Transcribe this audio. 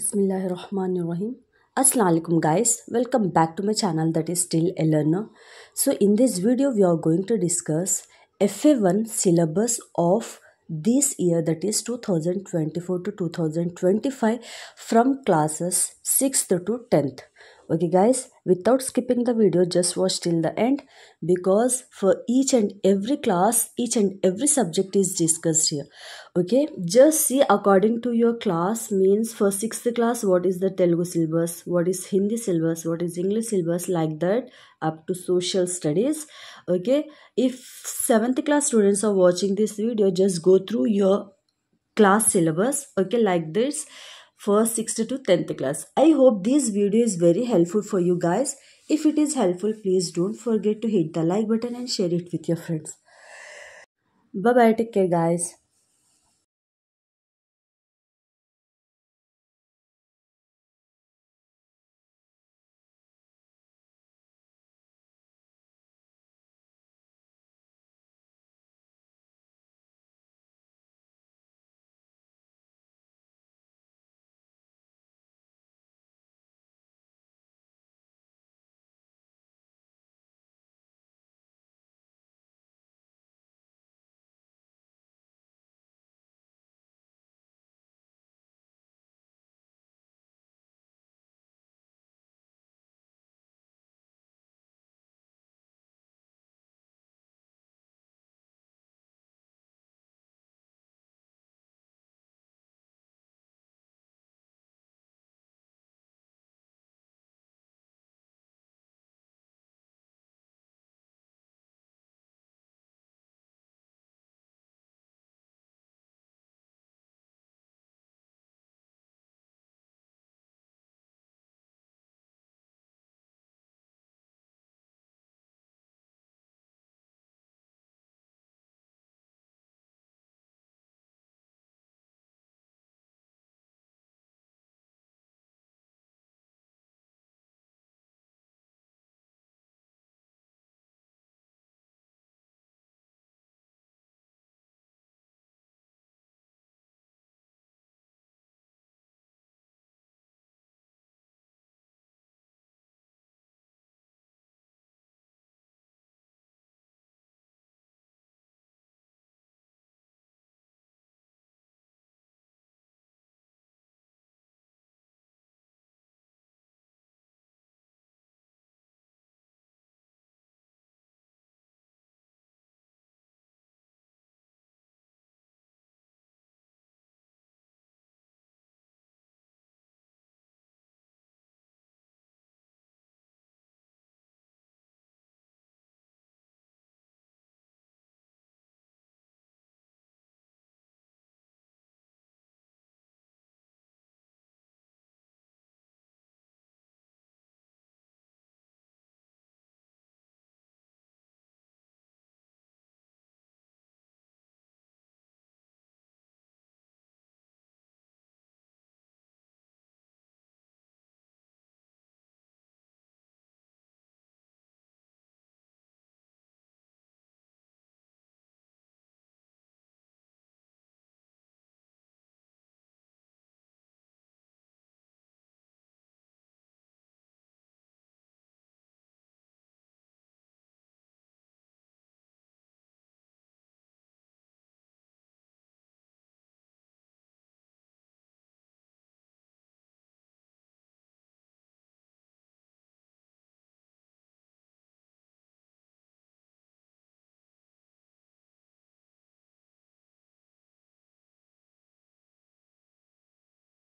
Bismillahirrahmanirrahim. Assalamu alaikum guys. Welcome back to my channel that is still a learner. So in this video we are going to discuss FA1 syllabus of this year that is 2024 to 2025 from classes 6th to 10th okay guys without skipping the video just watch till the end because for each and every class each and every subject is discussed here okay just see according to your class means for sixth class what is the telugu syllabus what is hindi syllabus what is english syllabus like that up to social studies okay if seventh class students are watching this video just go through your class syllabus okay like this first 6th to 10th class. I hope this video is very helpful for you guys. If it is helpful, please don't forget to hit the like button and share it with your friends. Bye-bye. Take care guys.